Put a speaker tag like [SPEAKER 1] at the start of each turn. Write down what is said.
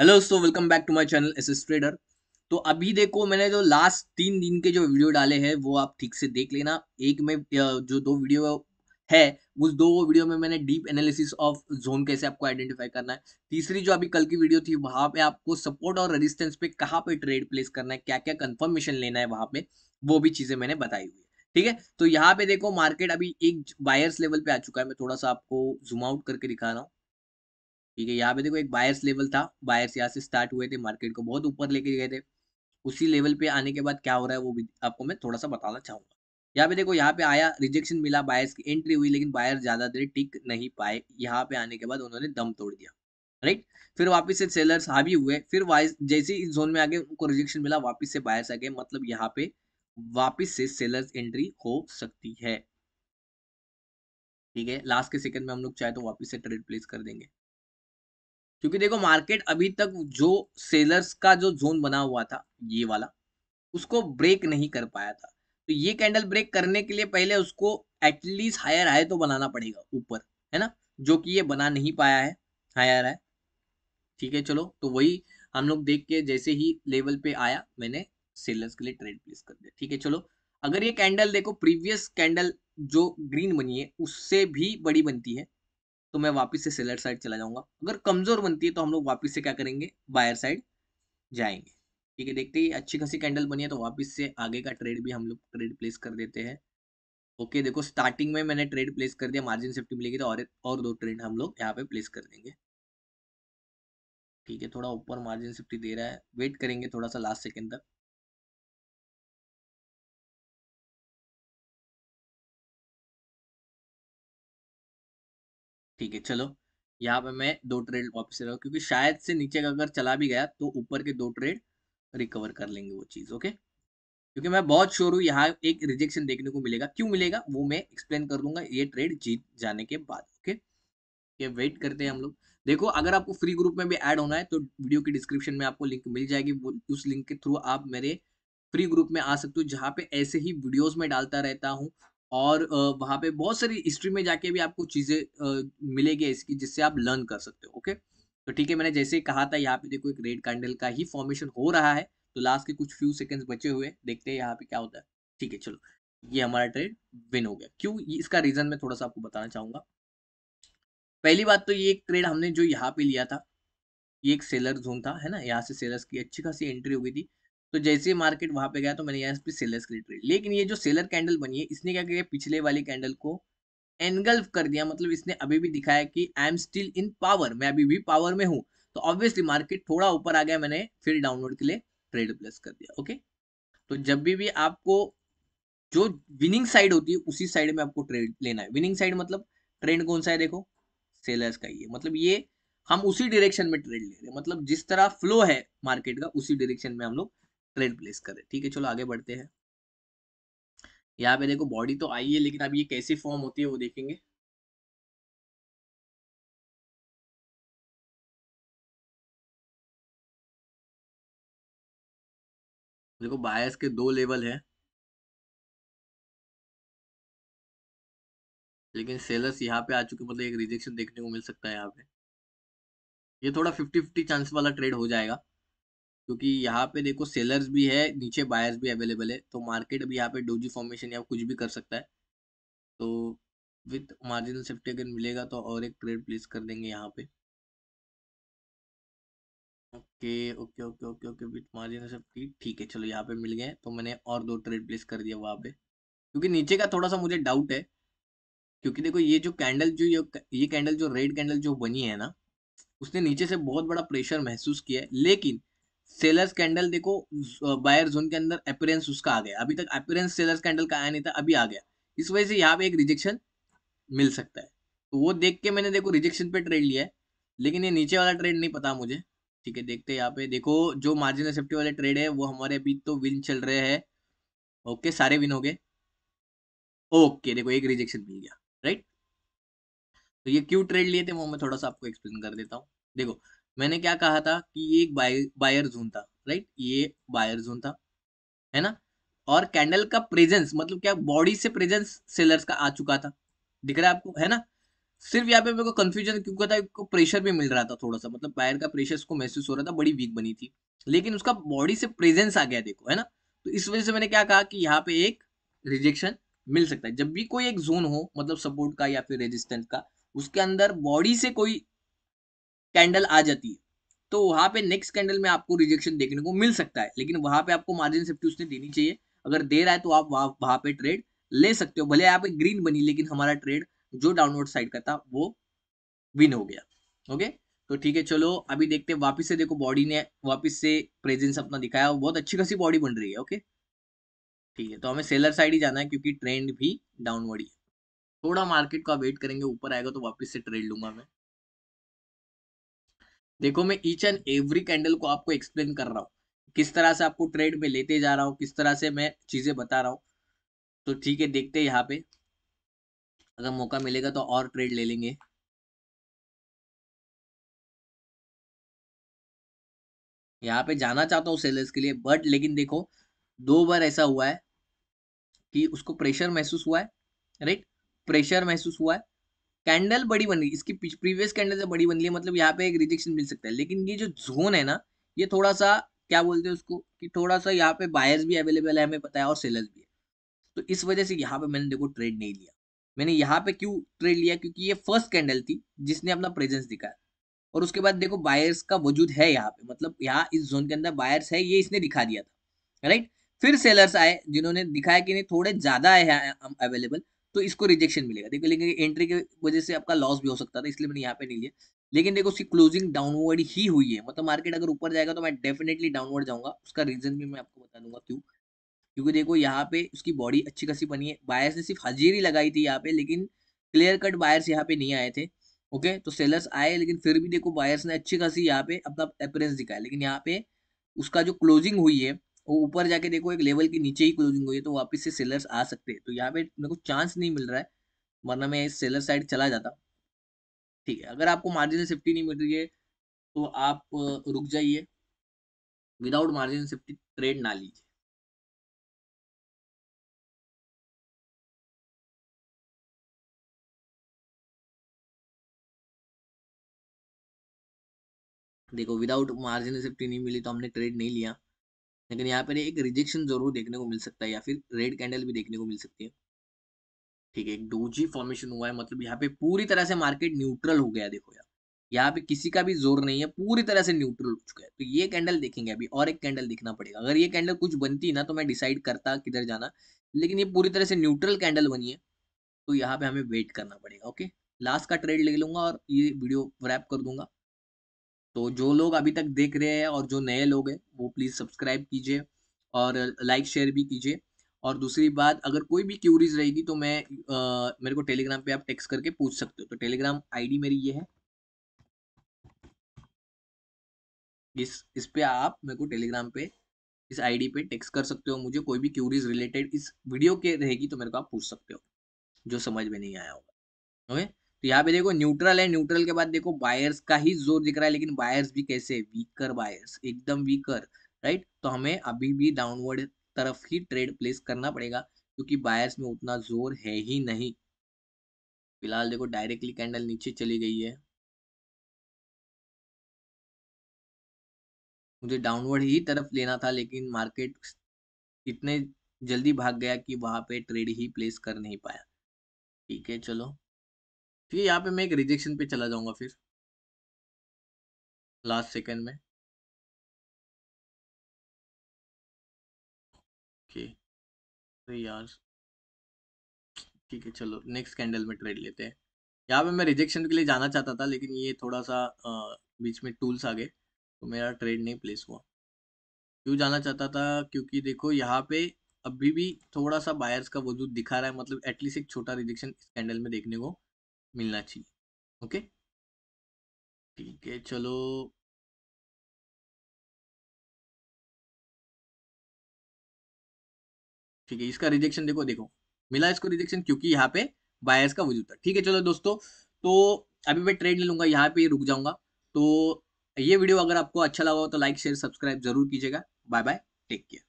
[SPEAKER 1] hello दोस्तों welcome back to my channel S S trader तो अभी देखो मैंने जो लास्ट तीन दिन के जो वीडियो डाले हैं वो आप ठीक से देख लेना एक में जो दो वीडियो है उस दो वीडियो में मैंने डीप एनालिसिस ऑफ जोन कैसे आपको आइडेंटिफाई करना है तीसरी जो अभी कल की वीडियो थी वहाँ पे आपको सपोर्ट और रेजिस्टेंस पे कहाँ पे ट्रेड प्लेस करना है क्या क्या कंफर्मेशन लेना है वहाँ पे वो भी चीज़ें मैंने बताई हुई ठीक है तो यहाँ पे देखो मार्केट अभी एक बायर्स लेवल पे आ चुका है मैं थोड़ा सा आपको जूमआउट करके दिखा रहा हूँ ठीक है यहाँ पे देखो एक बायर्स लेवल था बायर्स यहाँ से स्टार्ट हुए थे मार्केट को बहुत ऊपर लेके गए थे उसी लेवल पे आने के बाद क्या हो रहा है वो भी आपको मैं थोड़ा सा बताना चाहूंगा यहाँ पे देखो यहाँ पे आया रिजेक्शन मिला बायर्स की एंट्री हुई लेकिन बायर ज्यादा देर टिक नहीं पाए यहाँ पे आने के बाद उन्होंने दम तोड़ दिया राइट फिर वापस से सेलर्स हावी हुए फिर वाइस जैसे ही जोन में आगे उनको रिजेक्शन मिला वापस से बायर्स आ गए मतलब यहाँ पे वापस से सेलर्स एंट्री हो सकती है ठीक है लास्ट के सेकंड में हम लोग चाहे तो वापस से ट्रेड प्लेस कर देंगे क्योंकि देखो मार्केट अभी तक जो सेलर्स का जो जोन बना हुआ था ये वाला उसको ब्रेक नहीं कर पाया था तो ये कैंडल ब्रेक करने के लिए पहले उसको एटलीस्ट हायर हाई तो बनाना पड़ेगा ऊपर है ना जो कि ये बना नहीं पाया है हायर है ठीक है चलो तो वही हम लोग देख के जैसे ही लेवल पे आया मैंने सेलर्स के लिए ट्रेड प्लेस कर दिया ठीक है चलो अगर ये कैंडल देखो प्रीवियस कैंडल जो ग्रीन बनी है उससे भी बड़ी बनती है तो मैं वापस से सेलर साइड चला जाऊंगा अगर कमजोर बनती है तो हम लोग वापस से क्या करेंगे बायर साइड जाएंगे ठीक है देखते ही अच्छी खासी कैंडल बनी है तो वापस से आगे का ट्रेड भी हम लोग ट्रेड प्लेस कर देते हैं ओके देखो स्टार्टिंग में मैंने ट्रेड प्लेस कर दिया मार्जिन सेफ्टी मिलेगी तो और और दो ट्रेड हम लोग यहाँ पे
[SPEAKER 2] प्लेस कर देंगे ठीक है थोड़ा ऊपर मार्जिन सेफ्टी दे रहा है वेट करेंगे थोड़ा सा लास्ट सेकेंड तक ठीक है चलो
[SPEAKER 1] यहाँ पे मैं दो ट्रेड वापस रहा क्योंकि शायद से नीचे का अगर चला भी गया तो ऊपर के दो ट्रेड रिकवर कर लेंगे वो चीज़ ओके क्योंकि मैं बहुत श्योर हूँ यहाँ एक रिजेक्शन देखने को मिलेगा क्यों मिलेगा वो मैं एक्सप्लेन कर दूंगा ये ट्रेड जीत जाने के बाद ओके ये वेट करते हैं हम लोग देखो अगर आपको फ्री ग्रुप में भी ऐड होना है तो वीडियो की डिस्क्रिप्शन में आपको लिंक मिल जाएगी उस लिंक के थ्रू आप मेरे फ्री ग्रुप में आ सकते हो जहाँ पे ऐसे ही वीडियोस में डालता रहता हूँ और वहां पे बहुत सारी हिस्ट्री में जाके भी आपको चीज़ें मिलेगी इसकी जिससे आप लर्न कर सकते हो ओके तो ठीक है मैंने जैसे ही कहा था यहाँ पे देखो एक रेड कैंडल का ही फॉर्मेशन हो रहा है तो लास्ट के कुछ फ्यू सेकंड्स बचे हुए देखते हैं यहाँ पे क्या होता है ठीक है चलो ये हमारा ट्रेड विन हो गया क्यों इसका रीज़न मैं थोड़ा सा आपको बताना चाहूंगा पहली बात तो ये एक ट्रेड हमने जो यहाँ पे लिया था ये एक सेलर जोन था है ना यहाँ से सेलर्स की अच्छी खासी एंट्री हो गई थी तो जैसे मार्केट वहां पे गया तो मैंने यहाँ पे पर सेलर्स के लिए ट्रेड लेकिन ये जो सेलर कैंडल बनी है इसने क्या किया पिछले वाली कैंडल को एनगल्फ कर दिया मतलब इसने अभी भी दिखाया कि I am still in power मैं अभी भी पावर में हूँ तो ऑब्वियसली मार्केट थोड़ा ऊपर आ गया मैंने फिर डाउनलोड के लिए ट्रेड प्लस कर दिया ओके तो जब भी, भी आपको जो विनिंग साइड होती है उसी साइड में आपको ट्रेड लेना है विनिंग साइड मतलब ट्रेंड कौन सा है देखो सेलर्स का ये मतलब ये हम उसी डायरेक्शन में ट्रेड ले रहे हैं मतलब जिस तरह फ्लो है मार्केट का उसी डायरेक्शन में हम लोग क्लेन प्लेस करें ठीक है चलो आगे बढ़ते हैं यहाँ पे देखो बॉडी
[SPEAKER 2] तो आई है लेकिन अब ये कैसे फॉर्म होती है वो देखेंगे देखो बायस के दो लेवल है लेकिन सेलर्स यहाँ पे आ चुके मतलब एक रिजेक्शन देखने को मिल सकता है यहाँ
[SPEAKER 3] पे
[SPEAKER 1] ये थोड़ा फिफ्टी फिफ्टी चांस वाला ट्रेड हो जाएगा क्योंकि यहाँ पे देखो सेलर्स भी है नीचे बायर्स भी अवेलेबल है तो मार्केट अभी यहाँ पे डोजी फॉर्मेशन या कुछ भी कर सकता है तो विथ मार्जिनल सेफ्टी अगर मिलेगा तो और एक ट्रेड प्लेस कर देंगे
[SPEAKER 3] यहाँ पे okay okay okay okay okay with marginal
[SPEAKER 1] safety ठीक है चलो यहाँ पे मिल गए तो मैंने और दो ट्रेड प्लेस कर दिया वहाँ पे क्योंकि नीचे का थोड़ा सा मुझे डाउट है क्योंकि देखो ये जो कैंडल जो ये कैंडल जो रेड कैंडल जो बनी है ना उसने नीचे से बहुत बड़ा प्रेशर महसूस किया है लेकिन सेलर्स कैंडल देखो बायर जोन के अंदर अपीयरेंस उसका आ गया अभी तक अपीयरेंस सेलर्स कैंडल का आया नहीं था अभी आ गया इस वजह से यहाँ पे एक रिजेक्शन मिल सकता है तो वो देख के मैंने देखो रिजेक्शन पे ट्रेड लिया है लेकिन ये नीचे वाला ट्रेड नहीं पता मुझे ठीक है देखते हैं यहाँ पे देखो जो मार्जिन सेफ्टी वाले ट्रेड है वो हमारे अभी तो विन चल रहे हैं ओके सारे विन हो गए ओके देखो एक रिजेक्शन मिल गया राइट तो ये क्यों ट्रेड लिए थे वो मैं थोड़ा सा आपको एक्सप्लेन कर देता हूँ देखो मैंने क्या कहा था कि ये एक बायर जोन था राइट ये बायर जोन था है ना और कैंडल का प्रेजेंस मतलब क्या बॉडी से प्रेजेंस सेलर्स का आ चुका था दिख रहा है आपको है ना सिर्फ यहाँ पे मेरे को कंफ्यूजन क्योंकि था को प्रेशर भी मिल रहा था थोड़ा सा मतलब बायर का प्रेशर उसको महसूस हो रहा था बड़ी वीक बनी थी लेकिन उसका बॉडी से प्रेजेंस आ गया देखो है ना तो इस वजह से मैंने क्या कहा कि यहाँ पे एक रिजेक्शन मिल सकता है जब भी कोई एक जोन हो मतलब सपोर्ट का या फिर रेजिस्टेंस का उसके अंदर बॉडी से कोई कैंडल आ जाती है तो वहां पे नेक्स्ट कैंडल में आपको रिजेक्शन देखने को मिल सकता है लेकिन वहां पे आपको मार्जिन सेफ्टी उसने देनी चाहिए अगर दे रहा है तो आप वहां पे ट्रेड ले सकते हो भले यहाँ पे ग्रीन बनी लेकिन हमारा ट्रेड जो डाउनवर्ड साइड का था वो विन हो गया ओके तो ठीक है चलो अभी देखते हैं वापिस से देखो बॉडी ने वापिस से प्रेजेंस अपना दिखाया बहुत अच्छी खासी बॉडी बन रही है ओके ठीक है तो हमें सेलर साइड ही जाना है क्योंकि ट्रेंड भी डाउनवर्ड ही थोड़ा मार्केट का वेट करेंगे ऊपर आएगा तो वापिस से ट्रेड लूंगा मैं देखो मैं ईच एंड एवरी कैंडल को आपको एक्सप्लेन कर रहा हूँ किस तरह से आपको ट्रेड में लेते जा रहा हूँ किस तरह से मैं चीज़ें बता रहा हूँ तो ठीक है देखते हैं यहाँ
[SPEAKER 2] पे अगर मौका मिलेगा तो और ट्रेड ले लेंगे यहाँ पे जाना चाहता हूँ सेलर्स
[SPEAKER 3] के
[SPEAKER 1] लिए बट लेकिन देखो दो बार ऐसा हुआ है कि उसको प्रेशर महसूस हुआ है राइट प्रेशर महसूस हुआ है कैंडल बड़ी बन रही इसकी प्रीवियस कैंडल से बड़ी बन रही है मतलब यहाँ पे एक रिजेक्शन मिल सकता है लेकिन ये जो जोन है ना ये थोड़ा सा क्या बोलते हैं उसको कि थोड़ा सा यहाँ पे बायर्स भी अवेलेबल है हमें पता है और सेलर्स भी है तो इस वजह से यहाँ पे मैंने देखो ट्रेड नहीं लिया मैंने यहाँ पे क्यों ट्रेड लिया क्योंकि ये फर्स्ट कैंडल थी जिसने अपना प्रेजेंस दिखाया और उसके बाद देखो बायर्स का वजूद है यहाँ पे मतलब यहाँ इस जोन के अंदर बायर्स है ये इसने दिखा दिया था राइट फिर सेलर्स आए जिन्होंने दिखाया कि नहीं थोड़े ज्यादा है अवेलेबल तो इसको रिजेक्शन मिलेगा देखो लेकिन एंट्री के वजह से आपका लॉस भी हो सकता था इसलिए मैंने यहाँ पे नहीं लिया लेकिन देखो उसकी क्लोजिंग डाउनवर्ड ही हुई है मतलब मार्केट अगर ऊपर जाएगा तो मैं डेफिनेटली डाउनवर्ड जाऊंगा उसका रीजन भी मैं आपको बता दूंगा क्यों क्योंकि देखो यहाँ पे उसकी बॉडी अच्छी खासी बनी है बायर्स ने सिर्फ हाजिरी लगाई थी यहाँ पे लेकिन क्लियर कट बायर्स यहाँ पे नहीं आए थे ओके तो सेलर्स आए लेकिन फिर भी देखो बायर्स ने अच्छी खासी यहाँ पे अपना अपरेंस दिखाया लेकिन यहाँ पे उसका जो क्लोजिंग हुई है ऊपर जाके देखो एक लेवल के नीचे ही क्लोजिंग हुई है तो वापस से सेलर्स आ सकते हैं तो यहाँ पे मेरे को चांस नहीं मिल रहा है वरना मैं सेलर साइड चला जाता ठीक है अगर आपको मार्जिन
[SPEAKER 2] सेफ्टी नहीं मिल रही है तो आप रुक जाइए विदाउट मार्जिन सेफ्टी ट्रेड ना लीजिए देखो विदाउट मार्जिन सेफ्टी नहीं मिली तो हमने ट्रेड नहीं लिया
[SPEAKER 1] लेकिन यहाँ पर एक रिजेक्शन जरूर देखने को मिल सकता है या फिर रेड कैंडल भी देखने को मिल सकती है ठीक है एक डोजी फॉर्मेशन हुआ है मतलब यहाँ पे पूरी तरह से मार्केट न्यूट्रल हो गया देखो यार यहाँ पे किसी का भी जोर नहीं है पूरी तरह से न्यूट्रल हो चुका है तो ये कैंडल देखेंगे अभी और एक कैंडल देखना पड़ेगा अगर ये कैंडल कुछ बनती ना तो मैं डिसाइड करता किधर जाना लेकिन ये पूरी तरह से न्यूट्रल कैंडल बनी है तो यहाँ पे हमें वेट करना पड़ेगा ओके लास्ट का ट्रेड ले लूंगा और ये वीडियो रैप कर दूंगा तो जो लोग अभी तक देख रहे हैं और जो नए लोग हैं वो प्लीज़ सब्सक्राइब कीजिए और लाइक शेयर भी कीजिए और दूसरी बात अगर कोई भी क्यूरीज रहेगी तो मैं आ, मेरे को टेलीग्राम पे आप टेक्स्ट करके पूछ सकते हो तो टेलीग्राम आईडी मेरी ये है इस इस पे आप मेरे को टेलीग्राम पे इस आईडी पे टेक्स्ट कर सकते हो मुझे कोई भी क्यूरीज रिलेटेड इस वीडियो के रहेगी तो मेरे को आप पूछ सकते हो जो समझ में नहीं आया होगा ओके तो यहाँ पे देखो न्यूट्रल है न्यूट्रल के बाद देखो बायर्स का ही जोर दिख रहा है लेकिन बायर्स भी कैसे वीकर बायर्स एकदम वीकर राइट तो हमें अभी भी डाउनवर्ड तरफ ही ट्रेड प्लेस करना पड़ेगा क्योंकि बायर्स में उतना जोर है ही नहीं फिलहाल देखो डायरेक्टली कैंडल नीचे चली गई है
[SPEAKER 3] मुझे डाउनवर्ड ही तरफ लेना था
[SPEAKER 1] लेकिन मार्केट इतने जल्दी भाग गया कि वहां पे ट्रेड ही प्लेस कर नहीं पाया
[SPEAKER 2] ठीक है चलो ठीक है यहाँ पे मैं एक रिजेक्शन पे चला जाऊंगा फिर लास्ट सेकेंड में ओके तो यार
[SPEAKER 1] ठीक है चलो नेक्स्ट कैंडल में ट्रेड लेते हैं यहाँ पे मैं रिजेक्शन के लिए जाना चाहता था लेकिन ये थोड़ा सा आ, बीच में टूल्स आ गए तो मेरा ट्रेड नहीं प्लेस हुआ क्यों जाना चाहता था क्योंकि देखो यहाँ पे अभी भी थोड़ा सा बायर्स का वजूद दिखा रहा है मतलब
[SPEAKER 2] एटलीस्ट एक छोटा रिजेक्शन इस कैंडल में देखने को मिलना चाहिए ओके ठीक है चलो ठीक है इसका रिजेक्शन देखो देखो मिला इसको रिजेक्शन
[SPEAKER 1] क्योंकि यहाँ पे बायस का वजूद था ठीक है चलो दोस्तों तो अभी मैं ट्रेड ले लूंगा यहाँ पे रुक जाऊंगा तो ये वीडियो अगर आपको अच्छा लगा हो तो लाइक शेयर सब्सक्राइब जरूर कीजिएगा बाय
[SPEAKER 3] बाय टेक केयर